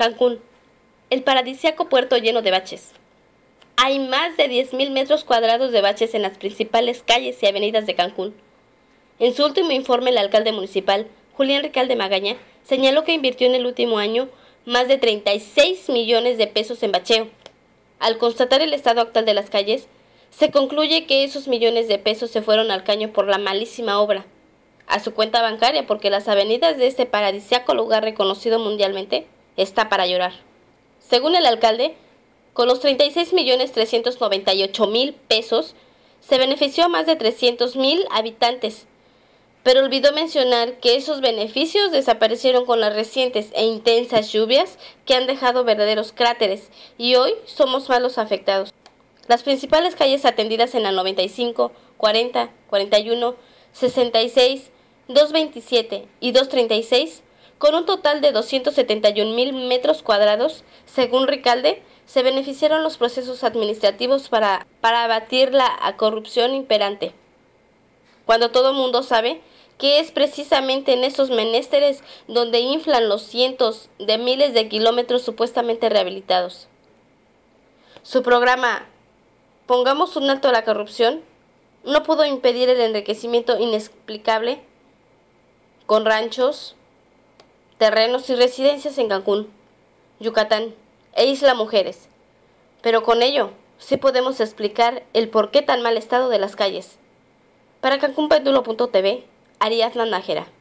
Cancún, el paradisíaco puerto lleno de baches. Hay más de 10.000 metros cuadrados de baches en las principales calles y avenidas de Cancún. En su último informe, el alcalde municipal, Julián Ricalde Magaña, señaló que invirtió en el último año más de 36 millones de pesos en bacheo. Al constatar el estado actual de las calles, se concluye que esos millones de pesos se fueron al caño por la malísima obra. A su cuenta bancaria, porque las avenidas de este paradisíaco lugar reconocido mundialmente está para llorar. Según el alcalde, con los $36.398.000, pesos se benefició a más de 300.000 habitantes, pero olvidó mencionar que esos beneficios desaparecieron con las recientes e intensas lluvias que han dejado verdaderos cráteres y hoy somos malos afectados. Las principales calles atendidas en la 95, 40, 41, 66, 227 y 236 con un total de 271 mil metros cuadrados, según Ricalde, se beneficiaron los procesos administrativos para, para abatir la corrupción imperante. Cuando todo el mundo sabe que es precisamente en esos menesteres donde inflan los cientos de miles de kilómetros supuestamente rehabilitados. Su programa Pongamos un alto a la corrupción no pudo impedir el enriquecimiento inexplicable con ranchos, terrenos y residencias en Cancún, Yucatán e Isla Mujeres. Pero con ello, sí podemos explicar el por qué tan mal estado de las calles. Para cancunpendulo.tv, Ariadna Nájera.